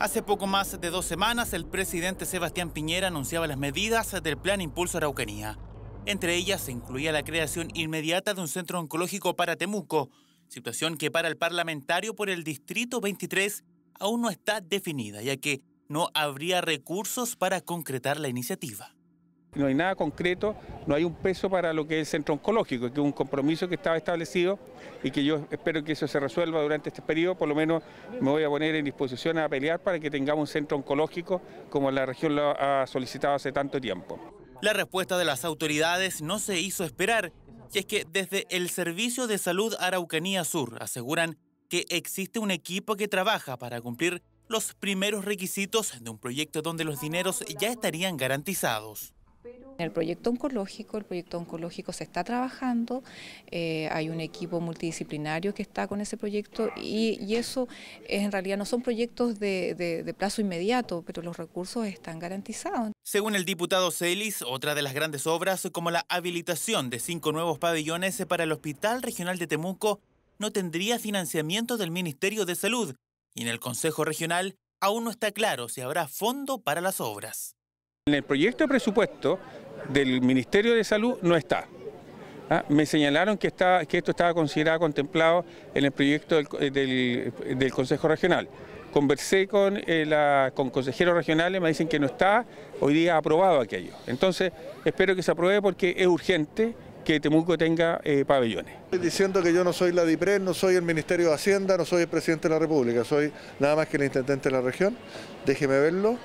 Hace poco más de dos semanas, el presidente Sebastián Piñera anunciaba las medidas del Plan Impulso Araucanía. Entre ellas se incluía la creación inmediata de un centro oncológico para Temuco, situación que para el parlamentario por el Distrito 23 aún no está definida, ya que no habría recursos para concretar la iniciativa no hay nada concreto, no hay un peso para lo que es el centro oncológico, que es un compromiso que estaba establecido y que yo espero que eso se resuelva durante este periodo, por lo menos me voy a poner en disposición a pelear para que tengamos un centro oncológico como la región lo ha solicitado hace tanto tiempo. La respuesta de las autoridades no se hizo esperar, y es que desde el Servicio de Salud Araucanía Sur aseguran que existe un equipo que trabaja para cumplir los primeros requisitos de un proyecto donde los dineros ya estarían garantizados. En El proyecto oncológico, el proyecto oncológico se está trabajando, eh, hay un equipo multidisciplinario que está con ese proyecto y, eso en realidad no son proyectos de, plazo inmediato, pero los recursos están garantizados. Según el diputado Celis, otra de las grandes obras como la habilitación de cinco nuevos pabellones para el Hospital Regional de Temuco no tendría financiamiento del Ministerio de Salud y en el Consejo Regional aún no está claro si habrá fondo para las obras. En el proyecto de presupuesto del Ministerio de Salud no está. ¿Ah? Me señalaron que, está, que esto estaba considerado contemplado en el proyecto del, eh, Consejo Regional. Conversé con, eh, la, con consejeros regionales, me dicen que no está hoy día aprobado aquello. Entonces, espero que se apruebe porque es urgente que Temuco tenga eh, pabellones. Estoy diciendo que yo no soy la DIPRES, no soy el Ministerio de Hacienda, no soy el Presidente de la República, soy nada más que el Intendente de la región. Déjeme verlo,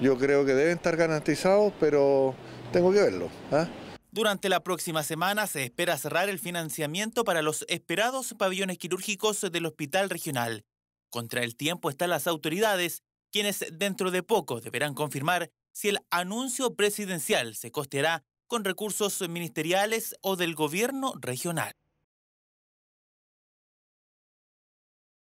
yo creo que deben estar garantizados, pero tengo que verlo. ¿ah? Durante la próxima semana se espera cerrar el financiamiento para los esperados pabellones quirúrgicos del hospital regional. Contra el tiempo están las autoridades, quienes dentro de poco deberán confirmar si el anuncio presidencial se costeará con recursos ministeriales o del gobierno regional.